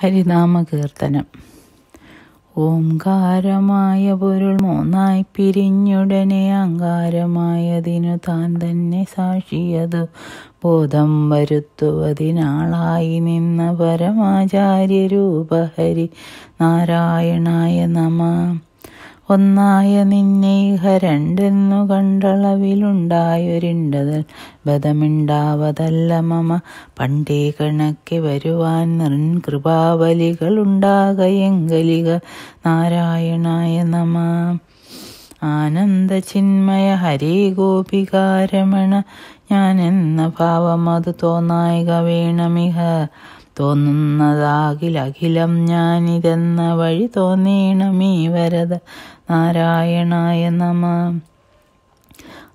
ഹരിനാമ കീർത്തനം ഓംകാരമായ പൊരുൾ മൂന്നായി പിരിഞ്ഞുടനെ അങ്കാരമായതിനു താൻ തന്നെ സാക്ഷിയതു ബോധം വരുത്തുവതിനാളായി നിന്ന പരമാചാര്യ രൂപഹരി നാരായണായ നമ ഒന്നായ നിന്നെ ഇഹ രണ്ടെന്നു കണ്ടളവിലുണ്ടായൊരിണ്ടതൽ ബദമുണ്ടാവതല്ല മമ പണ്ടേ കണക്കി വരുവാൻ നിർൻ കൃപാവലികൾ ഉണ്ടാകയെങ്കലിക നാരായണായ നമ ആനന്ദചിന്മയ ഹരേ ഗോപികാരമണ ഞാനെന്ന ഭാവം അത് തോന്നായിക വേണമിഹ തോന്നുന്നതാകിലഖിലം ഞാനിതെന്ന വഴി തോന്നേണമീ വരത നാരായണായ നമ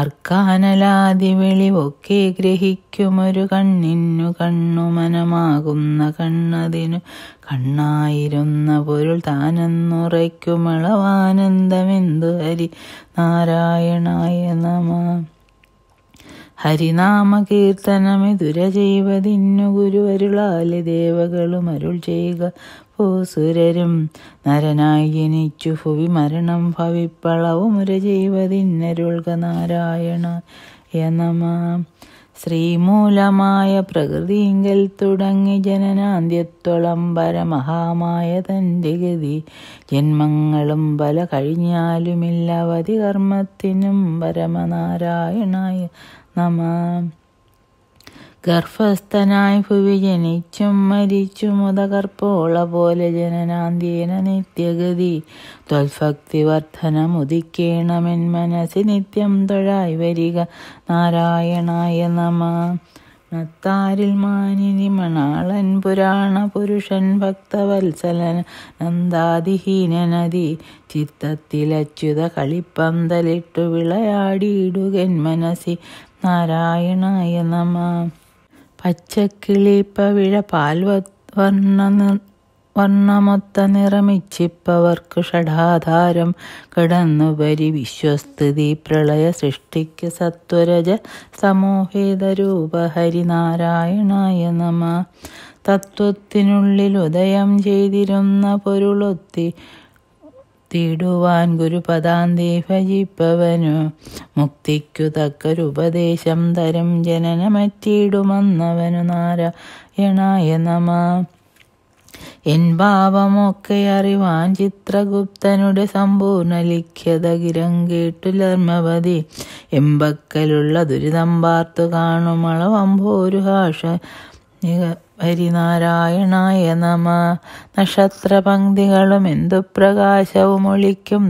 അർക്കാനലാതി വെളിവൊക്കെ ഗ്രഹിക്കുമൊരു കണ്ണിന്നു കണ്ണു മനമാകുന്ന കണ്ണതിനു കണ്ണായിരുന്ന പൊരുൾ താനെന്നുറയ്ക്കുമളവാനന്ദമെന്തു ഹരി നാരായണായ നമ ഹരിനാമകീർത്തനമിതുര ചെയ്വതിന്നു ഗുരുവരുളാലെ ദേവകളും അരുൾ ചെയ്യുക ഭൂസുരരും നരനായി ജനിച്ചു ഭുവി മരണം ഭവിപ്പളവുമുര ചെയ്വതിന്നരുൾക നാരായണ നമ ശ്രീമൂലമായ പ്രകൃതിങ്കൽ തുടങ്ങി ജനനാന്ത്യത്തോളം പരമഹാമായ തൻ്റെ ഗതി ജന്മങ്ങളും പല കഴിഞ്ഞാലുമില്ല അവധി കർമ്മത്തിനും പരമനാരായണായ നമ ഗർഭസ്ഥനായി ഭുവി ജനിച്ചും മരിച്ചും മുതകർപ്പോള പോലെ ജനനാന്തീന നിത്യഗതി ത്വൽഭക്തിവർദ്ധനം ഉദിക്കേണമെൻ മനസ്സി നിത്യം തൊഴായി വരിക നാരായണായ നമ നത്താരിൽ മാനിനി മണാളൻ പുരാണ പുരുഷൻ ഭക്തവത്സലൻ നന്ദാതിഹീനനദി ചിത്തത്തിലച്യുത കളിപ്പന്തലിട്ടു വിളയാടിയിടുകൻ മനസ്സി നാരായണായ നമ പാൽ വർണ്ണ വർണ്ണമൊത്ത നിറമിച്ചിപ്പവർക്കു ഷഡാധാരം കടന്നുപരി വിശ്വസ്തുതി പ്രളയ സൃഷ്ടിക്ക് സത്വരജ രൂപ ഹരിനാരായണായ നമ തത്വത്തിനുള്ളിൽ ഉദയം ചെയ്തിരുന്ന പൊരുളൊത്തി തേടുവാൻ ഗുരുപദാന്തി ഭജിപ്പവനു മുക്തിക്കു തക്കൊരുപദേശം തരും ജനനമറ്റിടുമെന്നവനു നാരായണായ നമ എൻ ഭാവമൊക്കെ അറിവാൻ ചിത്രഗുപ്തനുടെ സമ്പൂർണ്ണ കിരം കേട്ടു ലർമ്മവതി എമ്പക്കലുള്ള ദുരിതം പാർത്തു കാണുമളവംഭോരു ഭാഷ ഹരിനാരായണായ നമ നക്ഷത്രപങ്ക്തികളും എന്തു പ്രകാശവും ഒളിക്കും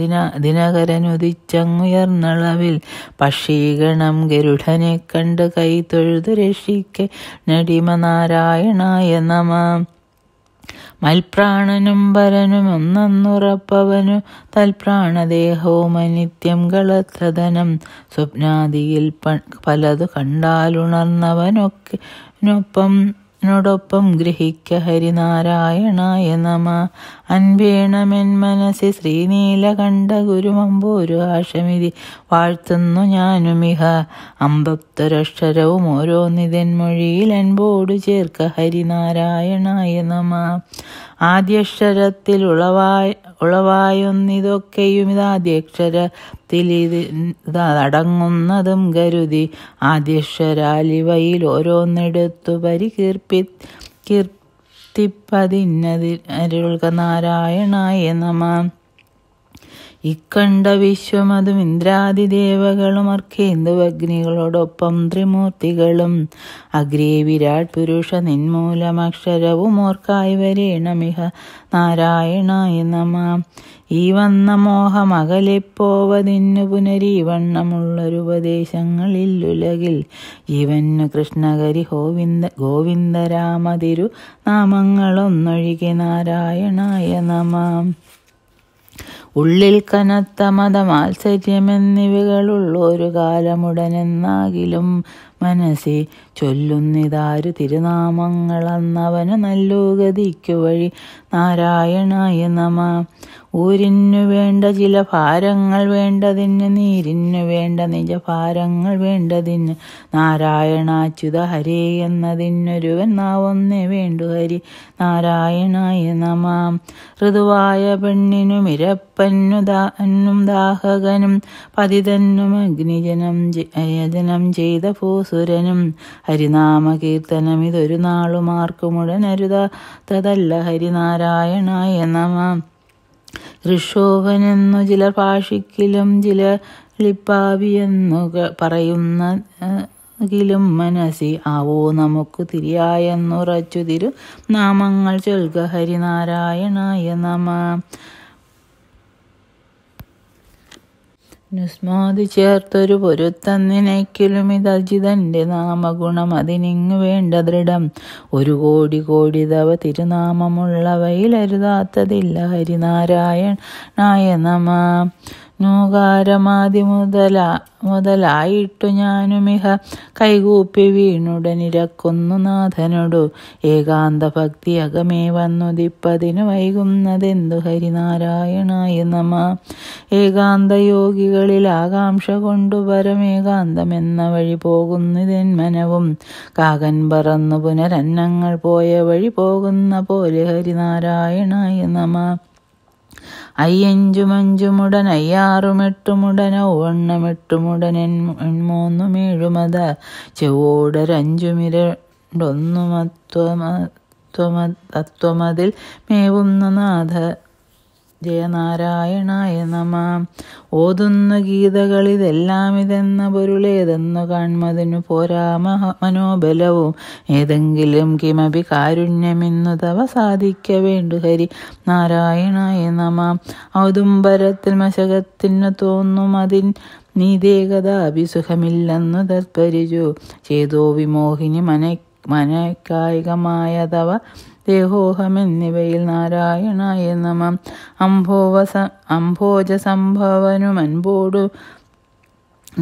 ദിന ദിനകരനുദിച്ചങ്ങുയർന്നളവിൽ പക്ഷീഗണം ഗരുഡനെ കണ്ട് കൈ തൊഴുതു രക്ഷിക്കെ നടിമ നാരായണായ നമ മൽപ്രാണനും വരനും ഒന്നെന്നുറപ്പവനു തൽപ്രാണദേഹവും അനിത്യം കളത്രധനം സ്വപ്നാദിയിൽ പ പലതു കണ്ടാലുണർന്നവനൊക്കെ നൊപ്പം എന്നോടൊപ്പം ഗ്രഹിക്ക ഹരിനാരായണായ നമ അൻപേണമെൻ മനസ്സി ശ്രീനീലകണ്ഠ ഗുരുമമ്പൂരു ആശമിതി വാഴ്ത്തുന്നു ഞാനുമിഹ അമ്പക്തൊരക്ഷരവും ഓരോന്നിതൻ മൊഴിയിൽ അൻപോടു ചേർക്ക ഹരിനാരായണായ നമ ആദ്യക്ഷരത്തിൽ ഉളവായ ഉളവായൊന്നിതൊക്കെയും ഇതാദ്യക്ഷരത്തിൽ ഇത് അടങ്ങുന്നതും കരുതി ആദ്യക്ഷരാലിവയിൽ ഓരോന്നെടുത്തു പരികീർപ്പി കീർത്തിപ്പതിന്നതിൽ അരുൾക നാരായണായ നമ ഇക്കണ്ട വിശ്വമതും ഇന്ദ്രാദിദേവകളും അർക്കേന്ദുവഗ്നികളോടൊപ്പം ത്രിമൂർത്തികളും അഗ്രേ വിരാട് പുരുഷ അക്ഷരവും ഓർക്കായി വരേണമിഹ നാരായണായ നമ ഈ വന്ന മോഹം അകലെപ്പോവതിന്നു പുനരീവണ്ണമുള്ളൊരുപദേശങ്ങളില്ലുലകിൽ ജീവന്നു കൃഷ്ണകരി ഗോവിന്ദ ഗോവിന്ദരാമതിരു നാമങ്ങളൊന്നൊഴികെ നാരായണായ നമ ഉള്ളിൽ കനത്ത മതമാത്സര്യമെന്നിവകളുള്ളൊരു കാലമുടനെന്നാകിലും മനസ്സി ചൊല്ലുന്നിതാരു തിരുനാമങ്ങളന്നവനു നല്ലോ ഗതിക്കു വഴി നാരായണായ നമ ഊരിനു വേണ്ട ചില ഭാരങ്ങൾ വേണ്ടതിന് നീരിന്നു വേണ്ട നിജ ഭാരങ്ങൾ വേണ്ടതിന് നാരായണാച്യുത ഹരേ എന്നതിനൊരുവൻ ഒന്നേ വേണ്ടു ഹരി നാരായണായ നമാം ഋതുവായ പെണ്ണിനു ഇരപ്പന്നു ദാന്നും ദാഹകനും പതിതന്നും അഗ്നിജനം അയജനം ചെയ്ത ഭൂസുരനും ഹരിനാമകീർത്തനം ഇതൊരു അരുതാത്തതല്ല ഹരിനാരായണായ നമാം ഋഷോവനെന്നു ചില ഭാഷിക്കിലും ചില ലിപ്പാവി എന്നു പറയുന്ന ിലും മനസ്സി ആവോ നമുക്ക് തിരിയായെന്നുറച്ചു തിരു നാമങ്ങൾ ചൊൽക ഹരിനാരായണായ നമ നുസ്മാതി ചേർത്തൊരു പൊരുത്തം നിനയ്ക്കിലും ഇതജിതന്റെ നാമഗുണം അതിനിങ് വേണ്ട ദൃഢം ഒരു കോടി കോടി തവ തിരുനാമമുള്ളവയിൽ അരുതാത്തതില്ല ഹരിനാരായണ നായ നമ മുതല മുതലായിട്ടു ഞാനുമിഹ കൈകൂപ്പി വീണുടനിരക്കുന്നു നാഥനോടു ഏകാന്ത ഭക്തി അകമേ വന്നുദിപ്പതിനു വൈകുന്നതെന്തു ഹരിനാരായണായ നമ ഏകാന്ത യോഗികളിൽ ആകാംക്ഷ കൊണ്ടു പരമേകാന്തമെന്ന വഴി പോകുന്നതെന്മനവും കാകൻ പറന്നു പുനരന്നങ്ങൾ പോയ വഴി പോകുന്ന പോലെ ഹരിനാരായണായ നമ അയ്യഞ്ചുമഞ്ചുമുടൻ അയ്യാറുമെട്ടുമുടൻ ഔവണ്ണമെട്ടുമുടൻ എൻ എൺമൂന്നും ഏഴുമത ചെവ്വോടരഞ്ചുമിരണ്ടൊന്നുമത്വമ തത്വമതിൽ മേവുന്ന നാഥ ജയനാരായണായ നമ ഓതുന്ന ഗീതകളിതെല്ലാം ഇതെന്ന പൊരുളേതെന്ന് കാൺമതിനു പോരാ മനോബലവും ഏതെങ്കിലും കിമപി കാരുണ്യമെന്നു തവ സാധിക്ക വേണ്ടു ഹരി നാരായണായ നമ ഔദുംബരത്തിൽ മശകത്തിന് തോന്നും അതിൻ നീതേകത സുഖമില്ലെന്നു തത്പരിചു ചെയ്തോ വിമോഹിനി മന മനക്കായികമായതവ ദേഹോഹം എന്നിവയിൽ നാരായണായ നമം അംഭോവസ അംഭോജ സംഭവനും അൻപോടു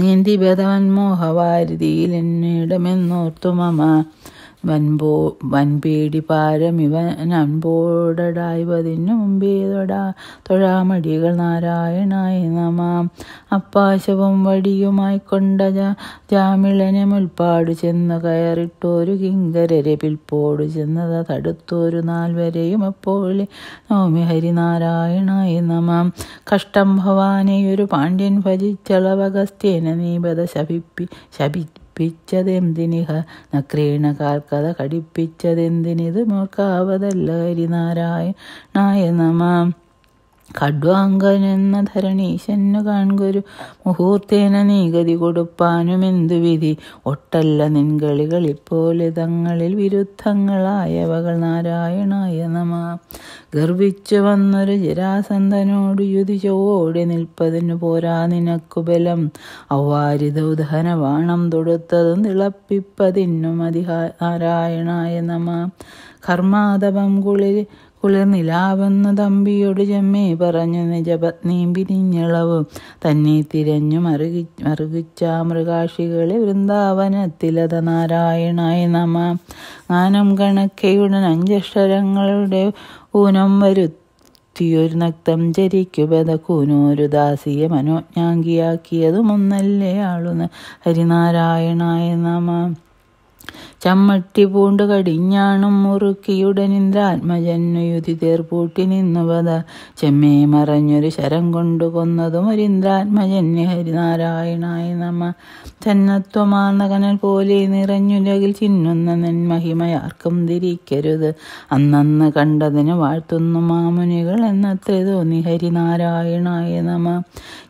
നീന്തി മോഹവാരിതിയിൽ എന്നിടമെന്നോർത്തു മമ വൻപോ വൻപേടി പാരമിവൻ അൻപോടടായ്പതിനു മുമ്പേ തൊടാ തൊഴാമടികൾ നാരായണായി നമാം അപ്പാശവും വടിയുമായി കൊണ്ട ജാമിളനെ മുൽപ്പാടു ചെന്ന് കയറിട്ടൊരു കിങ്കരരെ പിൽപ്പോടു ചെന്നത് തടുത്തൊരു നാൽവരെയും അപ്പോലെ നോമി ഹരിനാരായണായി നമാം കഷ്ടം ഭവാനെയൊരു പാണ്ഡ്യൻ ഭജിച്ചളവഗസ്ത്യേന നീപത ശപിപ്പി ശപി കൽപ്പിച്ചതെന്തിനിഹ നക്രീണ കാൽക്കഥ കടിപ്പിച്ചതെന്തിനിത് മൂർക്കാവതല്ല ഹരിനാരായണായ നമ കടുവാങ്കനെന്ന ധരണീശന്നു കാൺകൊരു മുഹൂർത്തേന നീഗതി കൊടുപ്പാനും എന്തു വിധി ഒട്ടല്ല ഇപ്പോൾ തങ്ങളിൽ വിരുദ്ധങ്ങളായവകൾ നാരായണായ നമ ഗർവിച്ചു വന്നൊരു ജരാസന്ധനോട് ചോടി നിൽപ്പതിനു പോരാ നിനക്കു ബലം ഔവാരിതൗദഹനവാണം തൊടുത്തതും തിളപ്പിപ്പതിനും അതി നാരായണായ നമ കർമാതപം കുളിരി കുളിർനിലാവെന്ന് തമ്പിയോട് ചെമ്മേ പറഞ്ഞു നിജപത്നിയും പിരിഞ്ഞളവും തന്നെ തിരഞ്ഞു മറുകി മറുകിച്ച മൃഗാക്ഷികളെ വൃന്ദാവനത്തിലത നാരായണായ നമ ഗാനം കണക്കയുടൻ അഞ്ചക്ഷരങ്ങളുടെ ഊനം വരുത്തിയൊരു നക്തം ചരിക്കുപത കൂനോരു ദാസിയെ മനോജ്ഞാങ്കിയാക്കിയതുമൊന്നല്ലേ ആളുന്ന് ഹരിനാരായണായ നമ ചമ്മട്ടി പൂണ്ട് കടിഞ്ഞാണും മുറുക്കിയുടനിന്ദ്രാത്മജന്നുയുതി തേർപൂട്ടി നിന്നുവത ചെമ്മേ മറഞ്ഞൊരു ശരം കൊണ്ടു കൊന്നതും ഇന്ദ്രാത്മജന്യ ഹരിനാരായണായ നമ തന്നത്വമാർന്ന പോലെ നിറഞ്ഞുലകിൽ ചിന്നുന്ന നന്മഹിമയാർക്കും തിരിക്കരുത് അന്നന്ന് കണ്ടതിന് വാഴ്ത്തുന്നു മാമുനികൾ എന്നത്ര തോന്നി ഹരിനാരായണായ നമ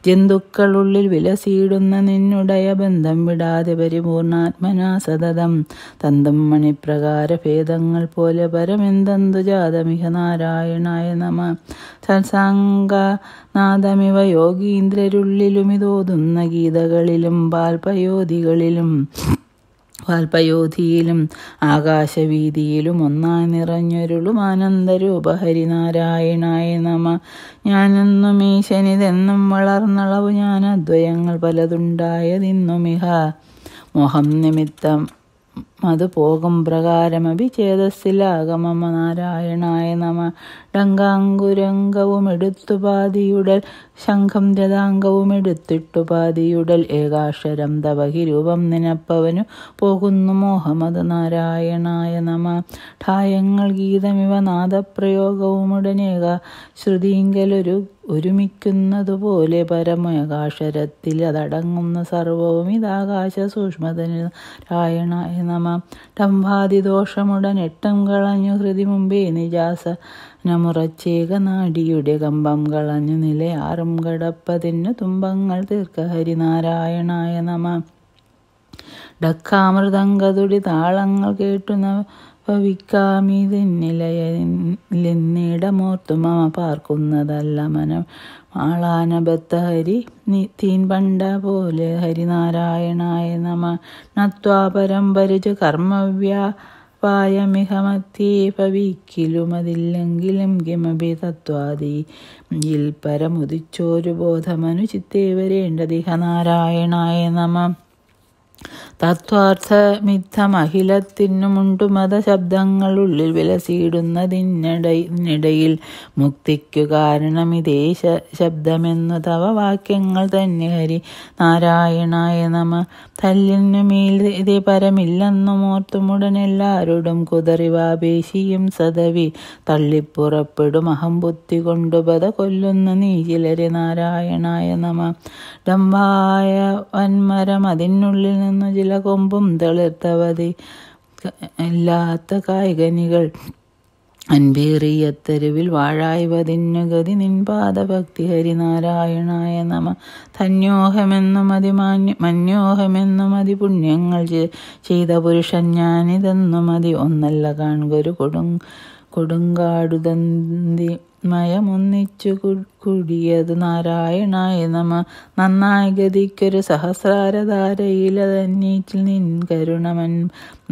ജന്തുക്കളുള്ളിൽ വിലസീടുന്ന നിന്നുടയ ബന്ധം വിടാതെ പരിപൂർണാത്മനാ സതതം തന്തം മണിപ്രകാര ഭേദങ്ങൾ പോലെ പരമെന്തന്തു ജാതമിഹ നാരായണായ നമ യോഗീന്ദ്രരുള്ളിലും ഇതോതുന്ന ഗീതകളിലും പാൽപയോധികളിലും വാൽപയോധിയിലും ആകാശവീതിയിലും ഒന്നായി നിറഞ്ഞൊരുളും ആനന്ദരൂപ ഹരിനാരായണായ നമ ഞാനെന്നും ഈശനിതെന്നും വളർന്നളവ് ഞാൻ അദ്വയങ്ങൾ പലതുണ്ടായതിന്നുമിഹ മോഹം നിമിത്തം പോകും പ്രകാരമഭി ചേതസ്സിലാകമമ നാരായണായ നമ ഡങ്കാങ്കുരംഗവും എടുത്തു പാതിയുടൽ ശംഖം രഥാംഗവും എടുത്തിട്ടു പാതിയുടൽ ഏകാക്ഷരം തവഹിരൂപം നിനപ്പവനു പോകുന്നു മോഹമത് നാരായണായ നമ ഠായങ്ങൾ ഗീതമിവ നാദപ്രയോഗവും ഉടനേക ശ്രുതിങ്കലൊരു ഒരുമിക്കുന്നതുപോലെ പരമേകാക്ഷരത്തിൽ അതടങ്ങുന്ന സർവവും ഇതാകാശ സൂക്ഷ്മതനായണായ നമ ടംഭാതിദോഷമുടനെട്ടം കളഞ്ഞു ഹൃതി മുമ്പേ നിജാസ നമുറച്ചേക നാടിയുടെ കമ്പം കളഞ്ഞു നിലയാറും കടപ്പതിന്നു തുമ്പങ്ങൾ തീർക്കഹരിനാരായണായ ഹരിനാരായണായ നമ ഡക്കാമൃതങ്കതുടി താളങ്ങൾ കേട്ടു ഭവിക്കാമിതെന്നിലയെന്നിടമോർത്തു മമ പാർക്കുന്നതല്ല മനം മാളാനബത്ത ഹരി തീൻ പണ്ട പോലെ ഹരിനാരായണായ നമ നത്വാപരം പരമ്പരിച്ച് കർമ്മവ്യാ പായമിഹമത്തേ പവിക്കിലുമതില്ലെങ്കിലും കിമപി തത്വാദി ഇൽ പരമുദിച്ചോരു ബോധമനു വരേണ്ടതിഹ നാരായണായ നമ തത്വാർത്ഥമിത്തമഖിലത്തിനുമുണ്ടു മതശബ്ദങ്ങളുള്ളിൽ വിലസിയിടുന്നതിനിടയിൽ മുക്തിക്കു കാരണമിതേ ശബ്ദമെന്നു തവ വാക്യങ്ങൾ തന്നെ ഹരി നാരായണായ നമ തല്ലിനുമേൽ ഇതേ കുതറി വാപേശിയും സദവി തള്ളിപ്പുറപ്പെടും അഹം ബുദ്ധി കൊണ്ടു ബത കൊല്ലുന്ന ചിലരെ നാരായണായ നമ ഡംബായ വന്മരം അതിനുള്ളിൽ നിന്നു ചില തളിർത്തില കൊമ്പും തളിർത്തവതി ഇല്ലാത്ത കായകനികൾ അൻപേറിയത്തരുവിൽ വാഴായ്വതിന്നുഗതി ഭക്തി ഹരിനാരായണായ നമ തന്യോഹമെന്നും മാന്യ മന്യോഹമെന്നും അതി പുണ്യങ്ങൾ ചെയ്ത പുരുഷൻ ഞാനിതെന്നും മതി ഒന്നല്ല കാൺകൊരു കൊടും കൊടുങ്കാടുതന്തി മയമൊന്നിച്ചു കുടിയത് നാരായണായ നമ നന്നായ ഗതിക്കൊരു സഹസ്രാരധാരയിലതന്നീറ്റിൽ നിൻ കരുണമൻ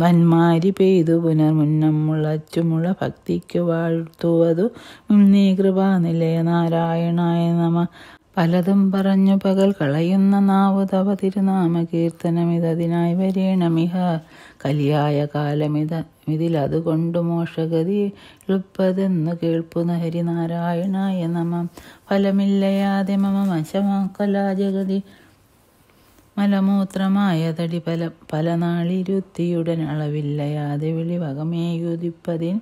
വന്മാരി പെയ്തു പുനർമുന്നമുളച്ചുമുള ഭക്തിക്കു വാഴ്ത്തുവതു നീ കൃപാനിലയ നാരായണായ നമ പലതും പറഞ്ഞു പകൽ കളയുന്ന നാവ് തവ തിരുനാമ കീർത്തനമിതതിനായി വരീണമിഹ കലിയായ കാലമിത ഇതിലതുകൊണ്ട് മോശഗതി എളുപ്പതെന്നു കേൾപ്പുന്ന ഹരിനാരായണായ നമം ഫലമില്ലയാതെ മമ മശമാക്കലാ ജഗതി മലമൂത്രമായ തടി പല പല നാളിരുത്തിയുടൻ അളവില്ലയാതെ വിളിവകമേയുതിപ്പതിൻ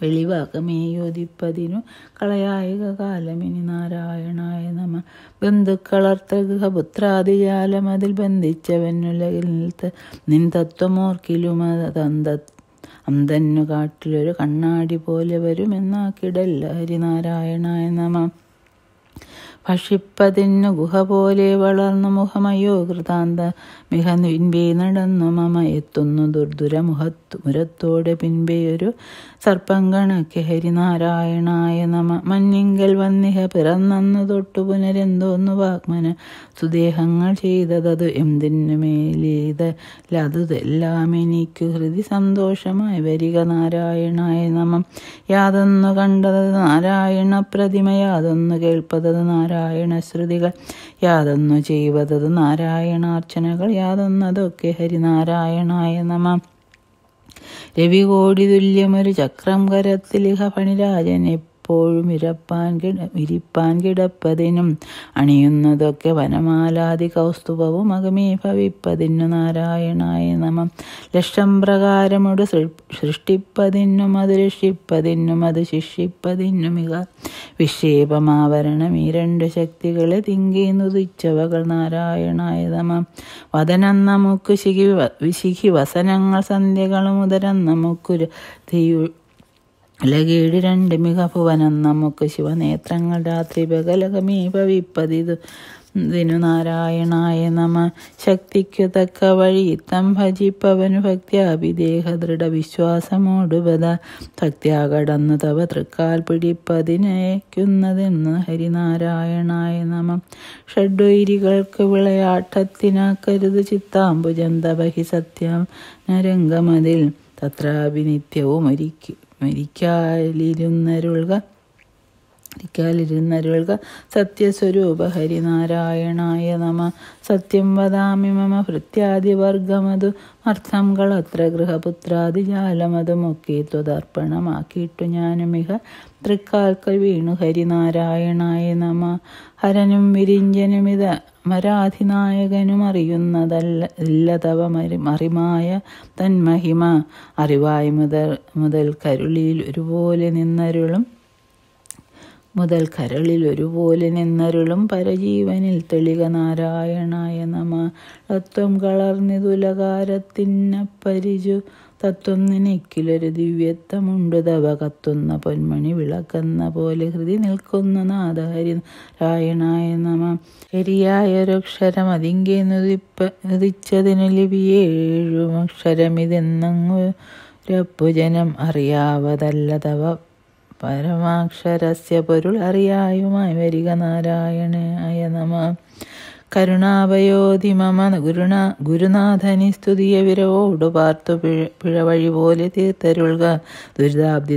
വെളിവാക്കമേ യോതിപ്പതിനു കളയായിക കാലമിനി നാരായണായ നമ ബന്ധുക്കളർത്ത ഗൃഹപുത്രാദിജാലം അതിൽ ബന്ധിച്ചവനുലകിൽ നിൽത്ത് നിൻ തത്വമോർക്കിലും തന്ത അന്തന്നു കാട്ടിലൊരു കണ്ണാടി പോലെ വരുമെന്നാക്കിടല്ല ഹരിനാരായണായ നമ ഭക്ഷിപ്പതിന്നു ഗുഹ പോലെ വളർന്നു മുഖമയോ കൃതാന്ത മിക പിൻപേ നടന്നു മമ എത്തുന്നു ദുർദുര മുഖത്തു മുരത്തോടെ പിൻപേയൊരു സർപ്പം കണക്കെ ഹരിനാരായണായ നമ മഞ്ഞിങ്കൽ വന്നിഹ പിറന്നന്നു തൊട്ടു പുനരെന്തോന്നു വാഗ്മന സുദേഹങ്ങൾ ചെയ്തതത് എന്തിനു മേലേത് അതുതെല്ലാം എനിക്ക് ഹൃദി സന്തോഷമായി വരിക നാരായണായ നമം യാതൊന്നു കണ്ടത് നാരായണ പ്രതിമ യാതൊന്നു കേൾപ്പതത് നാരായണ നാരായണ ശ്രുതികൾ യാതൊന്നു ചെയ്യുവതത് നാരായണാർച്ചനകൾ യാതൊന്നതൊക്കെ ഹരിനാരായണായ നമ രവികോടി തുല്യമൊരു ചക്രം കരത്തിലിഹ പണിരാജനെ എപ്പോഴും ഇരപ്പാൻ ഇരിപ്പാൻ കിടപ്പതിനും അണിയുന്നതൊക്കെ വനമാലാതി കൗസ്തുഭവും അകമീ ഭവിപ്പതിനു നാരായണായ നമം ലക്ഷം പ്രകാരമൊടു സൃഷ്ടിപ്പതിനും അത് രക്ഷിപ്പതിനും അത് ശിക്ഷിപ്പതിനും ഇക വിക്ഷേപമാവരണം ഈ രണ്ട് ശക്തികളെ തിങ്കി നുദിച്ചവകൾ നാരായണായ നമം വദനം നമുക്ക് ശിഖി ശിഖി വസനങ്ങൾ സന്ധ്യകളും ഉദരം നമുക്കൊരു ലകീട് രണ്ട് മികഭുവനം നമുക്ക് ശിവനേത്രങ്ങൾ രാത്രി ബകലകമീ ഭവിപ്പതിതു ദിനു നാരായണായ നമ ശക്തിക്കു തക്ക വഴി തം ഭജിപ്പവനു ഭക്തിയാഭിദേഹ ദൃഢ വിശ്വാസമോടുപത ഭക്തിയാകടന്നു തവ തൃക്കാൽ പിടിപ്പതിനയക്കുന്നതെന്ന് ഹരിനാരായണായ നമ ഷഡ്വൈരികൾക്ക് വിളയാട്ടത്തിനാക്കരുത് ചിത്താംബുജം തപഹി സത്യം നരംഗമതിൽ തത്രാഭിനിത്യവും ഒരിക്കും Amerika eller under Olga. ിക്കാലിരുന്നരുൾക്ക് സത്യസ്വരൂപ ഹരിനാരായണായ നമ സത്യം വദാമി മമ ഭൃത്യാദിവർഗമതു അർത്ഥങ്ങളത്ര ഗൃഹപുത്രാദിജാലമതുമൊക്കെ ത്വതർപ്പണമാക്കിയിട്ടു ഞാനുമിക തൃക്കാൽക്കൽ വീണു ഹരിനാരായണായ നമ ഹരനും ഇത മരാധിനായകനും അറിയുന്നതല്ല ഇല്ല തവ മറിമായ തന്മഹിമ അറിവായി മുതൽ മുതൽ കരുളിയിൽ ഒരുപോലെ നിന്നരുളും മുതൽ കരളിൽ ഒരുപോലെ നിന്നരുളും പരജീവനിൽ തെളിക നാരായണായ നമ തത്വം കളർന്നിതുലകാരത്തിന്ന പരിചു തത്വം നിനക്കിലൊരു ദിവ്യത്വമുണ്ട് തവ കത്തുന്ന പൊന്മണി വിളക്കുന്ന പോലെ ഹൃതി നിൽക്കുന്ന നാദഹരി രായണായ നമ ശരിയായൊരക്ഷരം അതിങ്കെ നുതിപ്പ നുതിച്ചതിനു ലിപിയേഴും അക്ഷരമിതെന്നങ്ങുരപ്പുജനം അറിയാവതല്ല തവ പരമാക്ഷരസ്യ പൊരുൾ അറിയായുമായി വരിക നാരായണായ നമ കരുണാപയോധി മമ ഗുരുണ ഗുരുനാഥനി സ്തുതിയ വിരവോടു പാർത്തു പിഴ പിഴവഴി പോലെ തീർത്തരുൾക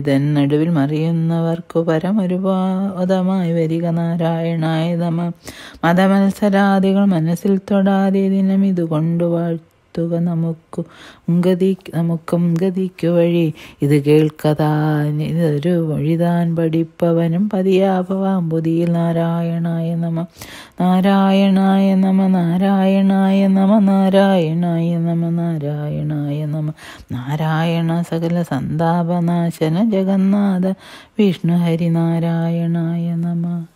തൻ നടുവിൽ മറിയുന്നവർക്കു പരമൊരുപാതമായി വരിക നാരായണായ നമ മതമത്സരാദികൾ മനസ്സിൽ തൊടാതെ ദിനം ഇതുകൊണ്ടു വാഴ്ത്തു വരുത്തുക നമുക്കു ഗതി നമുക്കും ഗതിക്കു വഴി ഇത് കേൾക്കതാ ഇതൊരു വഴിതാൻ പഠിപ്പവനും പതിയാഭവാം പുതിയിൽ നാരായണായ നമ നാരായണായ നമ നാരായണായ നമ നാരായണായ നമ നാരായണായ നമ നാരായണ സകല സന്താപനാശന ജഗന്നാഥ വിഷ്ണു നാരായണായ നമ